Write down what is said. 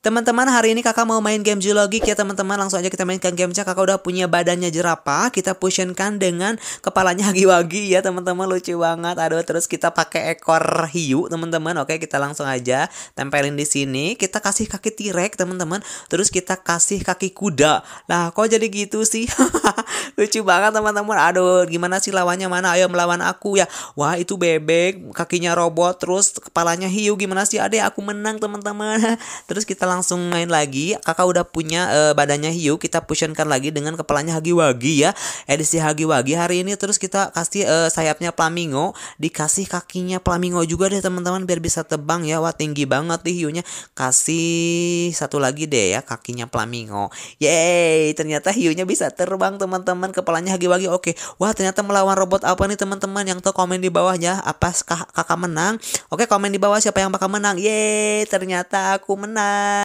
Teman-teman, hari ini kakak mau main game zoologi ya teman-teman. Langsung aja kita mainkan gamenya. Kakak udah punya badannya jerapah. Kita fusionkan dengan kepalanya hagi-wagi ya teman-teman. Lucu banget. Aduh, terus kita pakai ekor hiu teman-teman. Oke, kita langsung aja tempelin di sini. Kita kasih kaki tirek teman-teman. Terus kita kasih kaki kuda. Nah, kok jadi gitu sih? lucu banget teman-teman aduh gimana sih lawannya mana ayo melawan aku ya wah itu bebek kakinya robot terus kepalanya hiu gimana sih adek aku menang teman-teman terus kita langsung main lagi kakak udah punya uh, badannya hiu kita kan lagi dengan kepalanya hagi wagi ya edisi hagi wagi hari ini terus kita kasih uh, sayapnya flamingo dikasih kakinya flamingo juga deh teman-teman biar bisa tebang ya wah tinggi banget nih hiunya kasih satu lagi deh ya kakinya flamingo yeay ternyata hiunya bisa terbang teman-teman teman-teman kepalanya hagi-wagi oke wah ternyata melawan robot apa nih teman-teman yang tahu komen di bawah bawahnya apa kakak menang oke komen di bawah siapa yang bakal menang ye ternyata aku menang